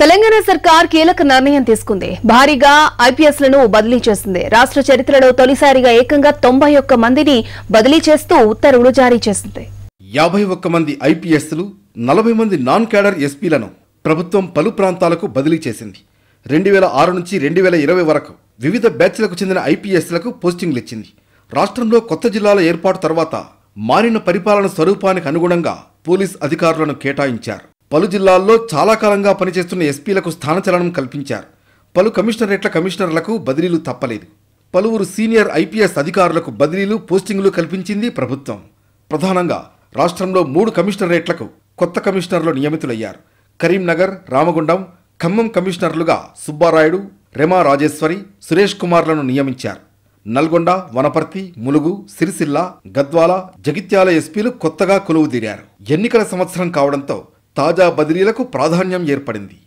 తెలంగాణ సర్కార్ కీలక నిర్ణయం తీసుకుంది భారీగా ఐపీఎస్ లను బదిలీ చేసింది రాష్ట్ర చరిత్రలో తొలిసారిగా ఏకంగా తొంభై ఒక్క మందిని బదిలీ చేస్తూ ఉత్తర్వులు జారీ చేసింది యాభై ఒక్క మంది ఐపీఎస్లు నలభై మంది నాన్ క్యాడర్ ఎస్పీలను ప్రభుత్వం పలు ప్రాంతాలకు బదిలీ చేసింది రెండు వేల ఆరు నుంచి రెండు వేల ఇరవై వరకు వివిధ బ్యాచ్లకు చెందిన ఐపీఎస్లకు పోస్టింగ్లు ఇచ్చింది రాష్ట్రంలో కొత్త జిల్లాల ఏర్పాటు తర్వాత మారిన పరిపాలన స్వరూపానికి అనుగుణంగా పోలీస్ అధికారులను కేటాయించారు పలు జిల్లాల్లో చాలా కాలంగా పనిచేస్తున్న ఎస్పీలకు స్థానచలనం కల్పించారు పలు కమిషనరేట్ల కమిషనర్లకు బదిలీలు తప్పలేదు పలువురు సీనియర్ ఐపీఎస్ అధికారులకు బదిలీలు పోస్టింగులు కల్పించింది ప్రభుత్వం ప్రధానంగా రాష్ట్రంలో మూడు కమిషనరేట్లకు కొత్త కమిషనర్లు నియమితులయ్యారు కరీంనగర్ రామగుండం ఖమ్మం కమిషనర్లుగా సుబ్బారాయుడు రెమా రాజేశ్వరి సురేష్ కుమార్లను నియమించారు నల్గొండ వనపర్తి ములుగు సిరిసిల్ల గద్వాల జగిత్యాల ఎస్పీలు కొత్తగా కొలువుదీరారు ఎన్నికల సంవత్సరం కావడంతో తాజా బదిలీలకు ప్రాధాన్యం ఏర్పడింది